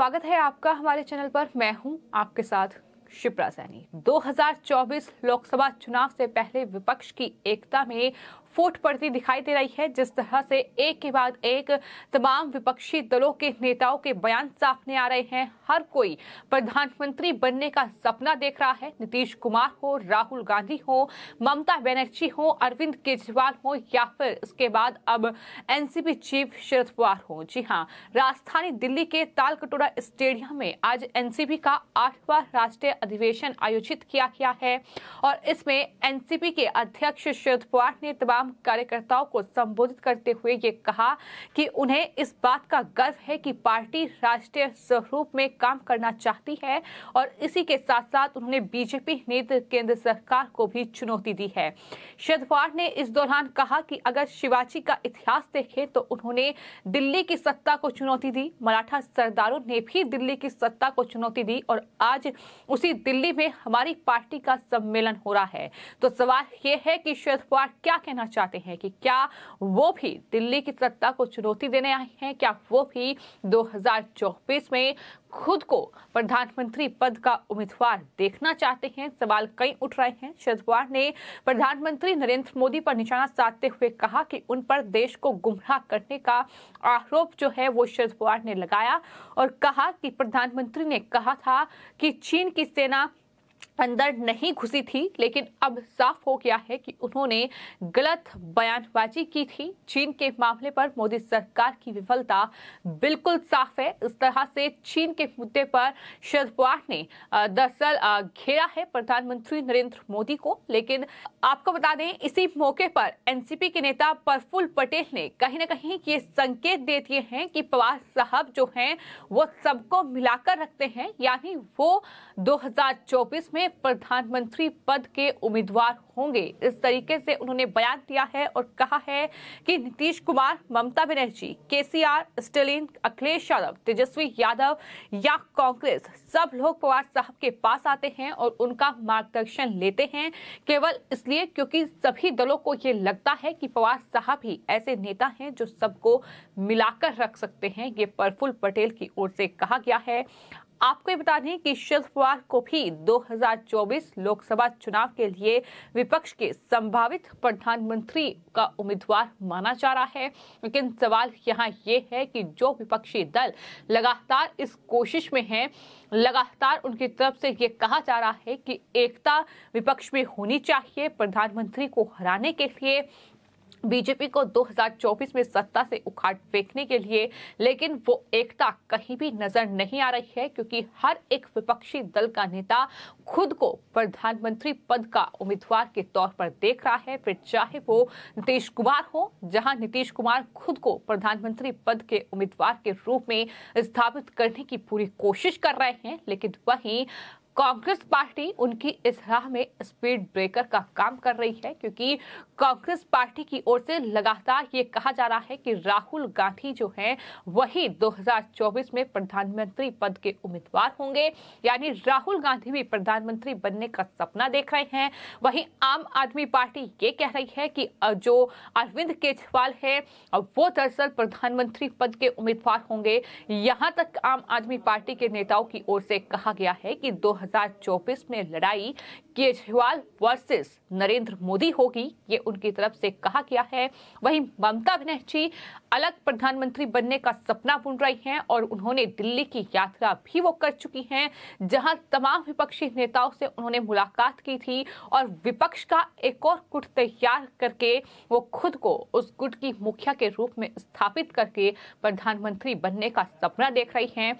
स्वागत है आपका हमारे चैनल पर मैं हूं आपके साथ शिप्रा सैनी 2024 लोकसभा चुनाव से पहले विपक्ष की एकता में फूट पड़ती दिखाई दे रही है जिस तरह से एक के बाद एक तमाम विपक्षी दलों के नेताओं के बयान सामने आ रहे हैं हर कोई प्रधानमंत्री बनने का सपना देख रहा है नीतीश कुमार हो राहुल गांधी हो ममता बनर्जी हो अरविंद केजरीवाल हो या फिर उसके बाद अब एनसीपी चीफ शरद पवार हो जी हाँ राजधानी दिल्ली के तालकटोरा स्टेडियम में आज एनसीपी का आठवां राष्ट्रीय अधिवेशन आयोजित किया गया है और इसमें एनसीपी के अध्यक्ष शरद पवार ने तमाम तमाम कार्यकर्ताओं को संबोधित करते हुए ये कहा कि उन्हें इस बात का गर्व है कि पार्टी राष्ट्रीय स्वरूप में काम करना चाहती है और इसी के साथ साथ उन्होंने बीजेपी नेतृत्व केंद्र सरकार को भी चुनौती दी है शेदवार ने इस दौरान कहा कि अगर शिवाजी का इतिहास देखें तो उन्होंने दिल्ली की सत्ता को चुनौती दी मराठा सरदारों ने भी दिल्ली की सत्ता को चुनौती दी और आज उसी दिल्ली में हमारी पार्टी का सम्मेलन हो रहा है तो सवाल यह है कि पवार क्या कहना चाहते हैं कि क्या वो भी दिल्ली की सत्ता को चुनौती देने आए हैं क्या वो भी 2024 में खुद को प्रधानमंत्री पद का उम्मीदवार देखना चाहते हैं सवाल कई उठ रहे हैं शेजवार ने प्रधानमंत्री नरेंद्र मोदी पर निशाना साधते हुए कहा कि उन पर देश को गुमराह करने का आरोप जो है वो शेजवार ने लगाया और कहा कि प्रधानमंत्री ने कहा था कि चीन की सेना अंदर नहीं घुसी थी लेकिन अब साफ हो गया है कि उन्होंने गलत बयानबाजी की थी चीन के मामले पर मोदी सरकार की विफलता बिल्कुल साफ है इस तरह से चीन के मुद्दे पर शरद पवार ने दरअसल घेरा है प्रधानमंत्री नरेंद्र मोदी को लेकिन आपको बता दें इसी मौके पर एनसीपी के नेता प्रफुल पटेल ने कहीं ना कहीं ये संकेत दे दिए हैं कि पवार साहब जो हैं वो सबको मिलाकर रखते हैं यानी वो दो में प्रधानमंत्री पद के उम्मीदवार होंगे इस तरीके से उन्होंने बयान दिया है और कहा है कि नीतीश कुमार ममता बनर्जी केसीआर स्टेलिन अखिलेश यादव तेजस्वी यादव या कांग्रेस सब लोग पवार साहब के पास आते हैं और उनका मार्गदर्शन लेते हैं केवल इसलिए क्योंकि सभी दलों को ये लगता है कि पवार साहब ही ऐसे नेता हैं जो सबको मिलाकर रख सकते हैं ये प्रफुल्ल पटेल की ओर से कहा गया है आपको ये बता दें कि शरद पवार को भी 2024 लोकसभा चुनाव के लिए विपक्ष के संभावित प्रधानमंत्री का उम्मीदवार माना जा रहा है लेकिन सवाल यहाँ ये है कि जो विपक्षी दल लगातार इस कोशिश में है लगातार उनकी तरफ से ये कहा जा रहा है कि एकता विपक्ष में होनी चाहिए प्रधानमंत्री को हराने के लिए बीजेपी को 2024 में सत्ता से उखाड़ फेंकने के लिए लेकिन वो एकता कहीं भी नजर नहीं आ रही है क्योंकि हर एक विपक्षी दल का नेता खुद को प्रधानमंत्री पद का उम्मीदवार के तौर पर देख रहा है फिर चाहे वो नीतीश कुमार हो जहां नीतीश कुमार खुद को प्रधानमंत्री पद के उम्मीदवार के रूप में स्थापित करने की पूरी कोशिश कर रहे हैं लेकिन वहीं कांग्रेस पार्टी उनकी इस राह में स्पीड ब्रेकर का काम कर रही है क्योंकि कांग्रेस पार्टी की ओर से लगातार ये कहा जा रहा है कि राहुल गांधी जो हैं वही 2024 में प्रधानमंत्री पद के उम्मीदवार होंगे यानी राहुल गांधी भी प्रधानमंत्री बनने का सपना देख रहे हैं वहीं आम आदमी पार्टी ये कह रही है कि जो अरविंद केजरीवाल है वो दरअसल प्रधानमंत्री पद के उम्मीदवार होंगे यहां तक आम आदमी पार्टी के नेताओं की ओर से कहा गया है कि 2024 में लड़ाई केजरीवाल वर्सेस नरेंद्र मोदी होगी ये उनकी तरफ से कहा गया है वहीं ममता बनर्जी अलग प्रधानमंत्री बनने का सपना बुन रही हैं और उन्होंने दिल्ली की यात्रा भी वो कर चुकी हैं जहां तमाम विपक्षी नेताओं से उन्होंने मुलाकात की थी और विपक्ष का एक और गुट तैयार करके वो खुद को उस गुट की मुखिया के रूप में स्थापित करके प्रधानमंत्री बनने का सपना देख रही हैं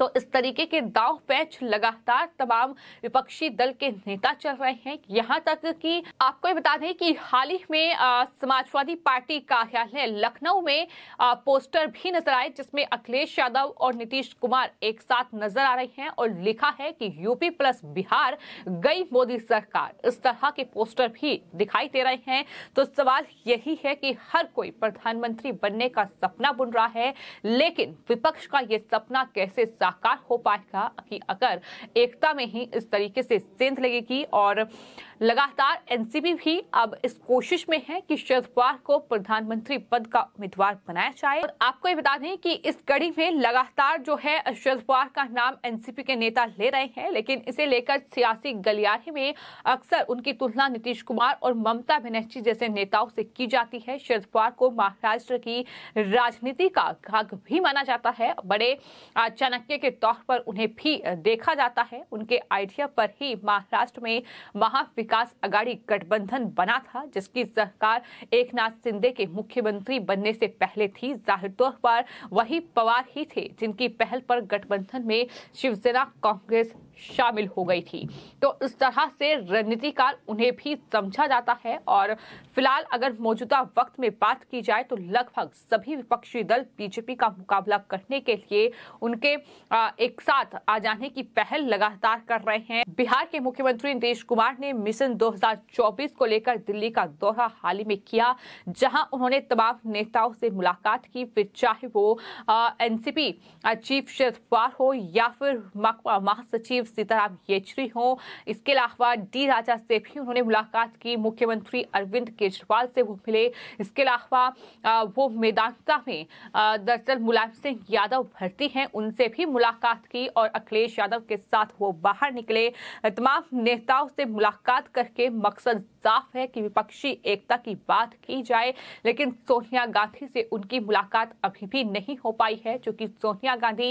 तो इस तरीके के दाव पैच लगातार तमाम विपक्षी दल के नेता चल रहे हैं यहाँ तक कि आपको ये बता दें कि हाल ही में समाजवादी पार्टी कार्यालय लखनऊ में आ, पोस्टर भी नजर आए जिसमें अखिलेश यादव और नीतीश कुमार एक साथ नजर आ रहे हैं और लिखा है कि यूपी प्लस बिहार गई मोदी सरकार इस तरह के पोस्टर भी दिखाई दे रहे हैं तो सवाल यही है कि हर कोई प्रधानमंत्री बनने का सपना बुन रहा है लेकिन विपक्ष का ये सपना कैसे साकार हो पाएगा कि अगर एकता में ही इस तरीके से सेंध लगेगी और लगातार एनसीपी भी अब इस कोशिश में है कि शरद पवार को प्रधानमंत्री पद का उम्मीदवार बनाया जाए और आपको ये बता दें कि इस कड़ी में लगातार जो है शरद पवार का नाम एनसीपी के नेता ले रहे हैं लेकिन इसे लेकर सियासी गलियारे में अक्सर उनकी तुलना नीतीश कुमार और ममता बनर्जी जैसे नेताओं से की जाती है शरद पवार को महाराष्ट्र की राजनीति का घाघ भी माना जाता है बड़े चाणक्य के तौर पर उन्हें भी देखा जाता है उनके आइडिया पर ही महाराष्ट्र में महाविकास विकास अगाड़ी गठबंधन बना था जिसकी सरकार एक नाथ शिंदे के मुख्यमंत्री बनने से पहले थी जाहिर तौर पर वही पवार ही थे जिनकी पहल पर गठबंधन में शिवसेना कांग्रेस शामिल हो गई थी तो इस तरह से रणनीतिकार उन्हें भी समझा जाता है और फिलहाल अगर मौजूदा वक्त में बात की जाए तो लगभग सभी विपक्षी दल बीजेपी का मुकाबला करने के लिए उनके एक साथ आ जाने की पहल लगातार कर रहे हैं बिहार के मुख्यमंत्री नीतीश कुमार ने मिशन 2024 को लेकर दिल्ली का दौरा हाल ही में किया जहां उन्होंने तमाम नेताओं से मुलाकात की फिर चाहे वो एनसीपी चीफ शरद पवार हो या फिर महासचिव सीताराम येचुरी हो इसके अलावा डी राजा से भी उन्होंने मुलाकात की मुख्यमंत्री अरविंद केजरीवाल से वो मिले इसके अलावा वो मेदांता में दरअसल मुलायम सिंह यादव भर्ती हैं उनसे भी मुलाकात की और अखिलेश यादव के साथ वो बाहर निकले तमाम नेताओं से मुलाकात करके मकसद साफ है कि विपक्षी एकता की बात की जाए लेकिन सोनिया गांधी से उनकी मुलाकात अभी भी नहीं हो पाई है चूंकि सोनिया गांधी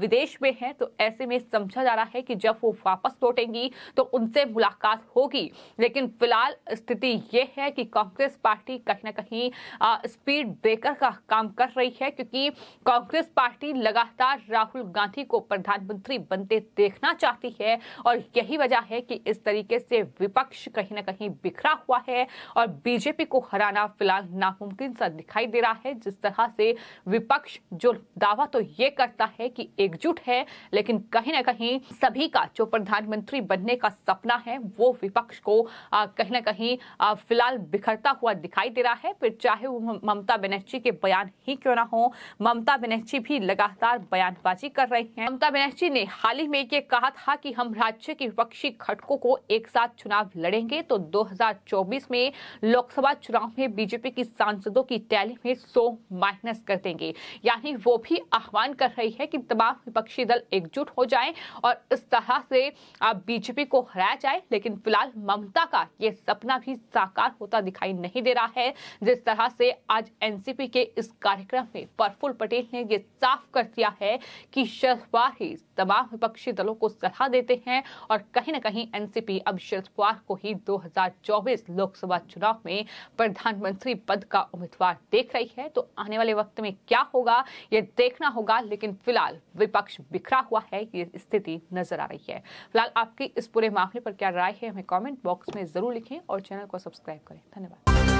विदेश में है तो ऐसे में समझा जा रहा है कि जब वो वापस लौटेंगी तो उनसे मुलाकात होगी लेकिन फिलहाल स्थिति यह है कि कांग्रेस पार्टी कहीं ना कहीं स्पीड ब्रेकर का काम कर रही है क्योंकि कांग्रेस पार्टी लगातार राहुल गांधी को प्रधानमंत्री बनते देखना चाहती है और यही वजह है कि इस तरीके से विपक्ष कहीं ना कहीं बिखरा हुआ है और बीजेपी को हराना फिलहाल नामुमकिन सा दिखाई दे रहा है जिस तरह से विपक्ष जो दावा तो ये करता है कि एकजुट है लेकिन कहीं ना कहीं सभी का जो प्रधानमंत्री बनने का सपना है वो विपक्ष को कहीं ना कहीं फिलहाल बिखरता हुआ दिखाई दे रहा है फिर चाहे वो ममता बनर्जी के बयान ही क्यों ना हो ममता बनर्जी भी लगातार बयानबाजी कर रही हैं ममता बनर्जी ने हाल ही में ये कहा था कि हम राज्य के विपक्षी घटकों को एक साथ चुनाव लड़ेंगे तो दो 2024 में लोकसभा चुनाव में बीजेपी की सांसदों की टैली में 100 माइनस कर देंगे यानी वो भी आह्वान कर रही है कि तमाम विपक्षी दल एकजुट हो जाएं और इस तरह से आप बीजेपी को हराया जाए लेकिन फिलहाल ममता का ये सपना भी साकार होता दिखाई नहीं दे रहा है जिस तरह से आज एनसीपी के इस कार्यक्रम में प्रफुल पटेल ने ये साफ कर दिया है कि शरद ही तमाम विपक्षी दलों को सलाह देते हैं और कहीं ना कहीं एनसीपी अब शरद को ही दो 2024 लोकसभा चुनाव में प्रधानमंत्री पद का उम्मीदवार देख रही है तो आने वाले वक्त में क्या होगा ये देखना होगा लेकिन फिलहाल विपक्ष बिखरा हुआ है ये स्थिति नजर आ रही है फिलहाल आपकी इस पूरे मामले पर क्या राय है हमें कॉमेंट बॉक्स में जरूर लिखें और चैनल को सब्सक्राइब करें धन्यवाद